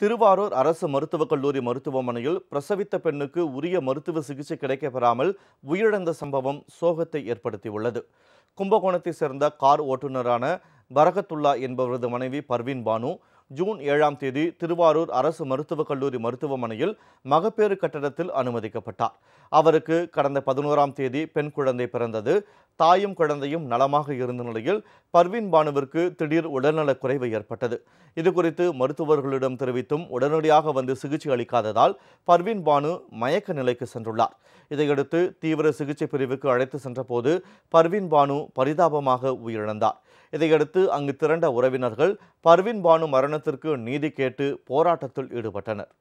திருவாரூர் அரசு மருத்துவக் கல்லூரி மருத்துவமனையில் பிரசவித்த பெண்ணுக்கு உரிய மருத்துவ சிகிச்சை கிடைக்கப்பெறாமல் உயிரிழந்த சம்பவம் சோகத்தை ஏற்படுத்தியுள்ளது கும்பகோணத்தைச் சேர்ந்த கார் ஓட்டுநரான பரகத்துல்லா என்பவரது மனைவி பர்வீன் பானு ஜூன் ஏழாம் தேதி திருவாரூர் அரசு மருத்துவக் கல்லூரி மருத்துவமனையில் மகப்பேறு கட்டடத்தில் அனுமதிக்கப்பட்டார் அவருக்கு கடந்த பதினோராம் தேதி பெண் குழந்தை பிறந்தது தாயும் குழந்தையும் நலமாக இருந்த நிலையில் பர்வீன் பானுவிற்கு திடீர் உடல்நலக் குறைவு ஏற்பட்டது இதுகுறித்து மருத்துவர்களிடம் தெரிவித்தும் உடனடியாக வந்து சிகிச்சை அளிக்காததால் பர்வீன் பானு மயக்க நிலைக்கு சென்றுள்ளார் இதையடுத்து தீவிர சிகிச்சை பிரிவுக்கு அழைத்து சென்றபோது பர்வீன் பானு பரிதாபமாக உயிரிழந்தார் இதையடுத்து அங்கு திரண்ட உறவினர்கள் பர்வீன் பானு மரண மரணத்திற்கு நீதி கேட்டு போராட்டத்தில் ஈடுபட்டனர்